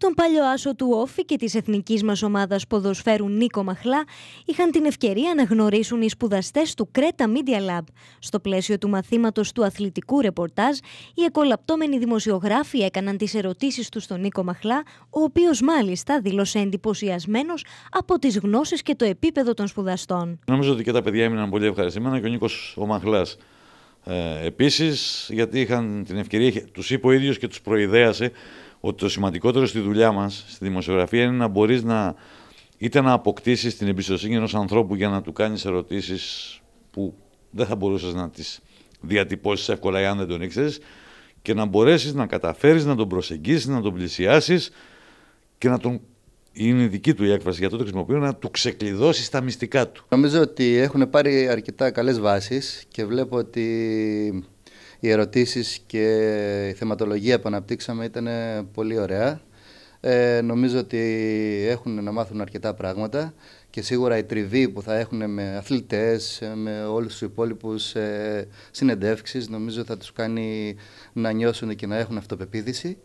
τον παλιό άσο του Όφη και της εθνικής μας ομάδας ποδοσφαίρου Νίκο Μαχλά είχαν την ευκαιρία να γνωρίσουν οι σπουδαστές του Κρέτα Media Lab. Στο πλαίσιο του μαθήματος του αθλητικού ρεπορτάζ, οι εκολαπτώμενοι δημοσιογράφοι έκαναν τις ερωτήσεις τους στον Νίκο Μαχλά, ο οποίος μάλιστα δήλωσε εντυπωσιασμένος από τις γνώσεις και το επίπεδο των σπουδαστών. Νομίζω ότι και τα παιδιά έμειναν πολύ ευχαριστημένα και ο νίκος ο Μαχλάς ε, επίσης, γιατί είχαν την ευκαιρία, τους είπε ο ίδιος και τους προειδέασε ότι το σημαντικότερο στη δουλειά μας, στη δημοσιογραφία, είναι να μπορείς να είτε να αποκτήσεις την εμπιστοσύνη ενός ανθρώπου για να του κάνεις ερωτήσεις που δεν θα μπορούσες να τις διατυπώσεις εύκολα, εάν δεν τον ήξερες, και να μπορέσεις να καταφέρεις να τον προσεγγίσεις, να τον πλησιάσεις και να τον είναι δική του η έκφραση για το χρησιμοποιώ να του ξεκλειδώσεις τα μυστικά του. Νομίζω ότι έχουν πάρει αρκετά καλές βάσεις και βλέπω ότι οι ερωτήσεις και η θεματολογία που αναπτύξαμε ήταν πολύ ωραία. Ε, νομίζω ότι έχουν να μάθουν αρκετά πράγματα και σίγουρα η τριβή που θα έχουν με αθλητές, με όλους τους υπόλοιπους ε, συνεντεύξεις νομίζω θα τους κάνει να νιώσουν και να έχουν αυτοπεποίθηση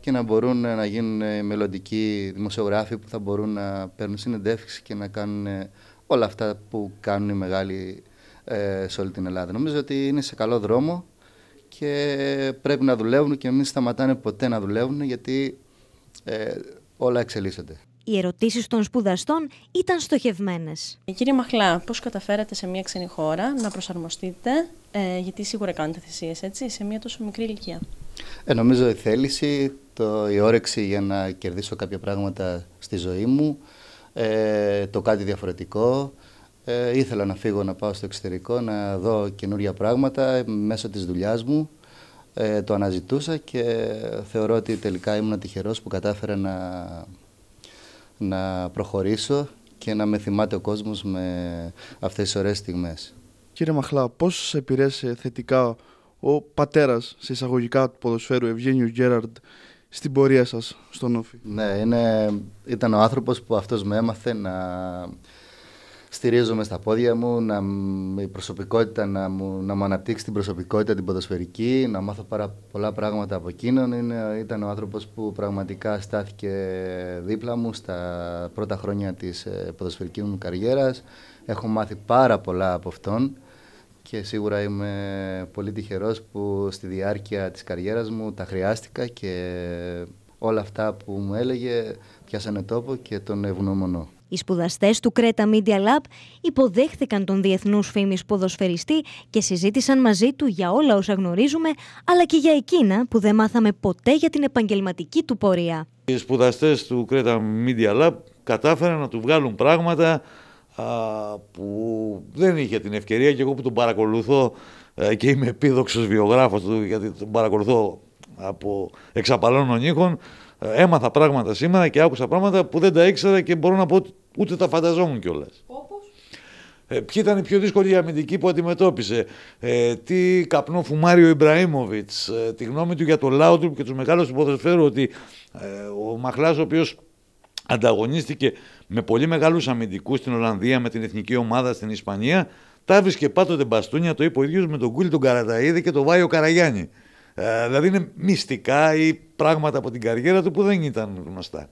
και να μπορούν να γίνουν μελλοντικοί δημοσιογράφοι που θα μπορούν να παίρνουν συνεντεύξεις και να κάνουν όλα αυτά που κάνουν οι μεγάλοι ε, σε όλη την Ελλάδα. Νομίζω ότι είναι σε καλό δρόμο και πρέπει να δουλεύουν και μην σταματάνε ποτέ να δουλεύουν γιατί ε, όλα εξελίσσονται. Οι ερωτήσεις των σπουδαστών ήταν στοχευμένες. Ε, κύριε Μαχλά, πώς καταφέρατε σε μια ξένη χώρα να προσαρμοστείτε, ε, γιατί σίγουρα κάνετε θυσίες έτσι, σε μια τόσο μικρή ηλικία. Ε, νομίζω η θέληση, το, η όρεξη για να κερδίσω κάποια πράγματα στη ζωή μου, το κάτι διαφορετικό, ε, ήθελα να φύγω να πάω στο εξωτερικό, να δω καινούργια πράγματα μέσω της δουλειάς μου. Ε, το αναζητούσα και θεωρώ ότι τελικά ήμουν τυχερός που κατάφερα να, να προχωρήσω και να με θυμάται ο κόσμος με αυτές τις ωραίες στιγμές. Κύριε Μαχλά, πώς επηρέασε θετικά ο πατέρας σε εισαγωγικά του ποδοσφαίρου Ευγένιου Γκέραρντ στην πορεία σας στον Όφη. Ναι, είναι, ήταν ο άνθρωπος που αυτός με έμαθε να στηρίζομαι στα πόδια μου, να, η προσωπικότητα, να μου, να μου αναπτύξει την προσωπικότητα, την ποδοσφαιρική, να μάθω πάρα πολλά πράγματα από εκείνον. Είναι, ήταν ο άνθρωπος που πραγματικά στάθηκε δίπλα μου στα πρώτα χρόνια της ε, ποδοσφαιρικής μου καριέρας. Έχω μάθει πάρα πολλά από αυτόν και σίγουρα είμαι πολύ τυχερός που στη διάρκεια της καριέρας μου τα χρειάστηκα και όλα αυτά που μου έλεγε πιάσανε τόπο και τον ευγνωμονώ. Οι σπουδαστές του Κρέτα Media Lab υποδέχθηκαν τον διεθνούς φήμης ποδοσφαιριστή και συζήτησαν μαζί του για όλα όσα γνωρίζουμε, αλλά και για εκείνα που δεν μάθαμε ποτέ για την επαγγελματική του πορεία. Οι σπουδαστές του Κρέτα Media Lab κατάφεραν να του βγάλουν πράγματα που δεν είχε την ευκαιρία και εγώ που τον παρακολουθώ ε, και είμαι επίδοξος βιογράφος του γιατί τον παρακολουθώ από εξαπαλώνων ήχων. Ε, έμαθα πράγματα σήμερα και άκουσα πράγματα που δεν τα ήξερα και μπορώ να πω ότι ούτε τα φανταζόμουν κιόλας. Ε, ποιοι ήταν οι πιο δύσκολοι αμυντικοί που αντιμετώπισε, ε, τι καπνό φουμάρει ο Ιμπραήμοβιτ, ε, τη γνώμη του για το Λάουτρουπ και τους μεγάλους του ότι ε, ο Μαχλάς, ο οποίος ανταγωνίστηκε με πολύ μεγάλους αμυντικούς στην Ολλανδία, με την εθνική ομάδα στην Ισπανία, τα και πάντοτε μπαστούνια, το είπε ο ίδιος με τον Κούλι τον Καραταίδη και τον Βάιο Καραγιάννη. Ε, δηλαδή είναι μυστικά ή πράγματα από την καριέρα του που δεν ήταν γνωστά.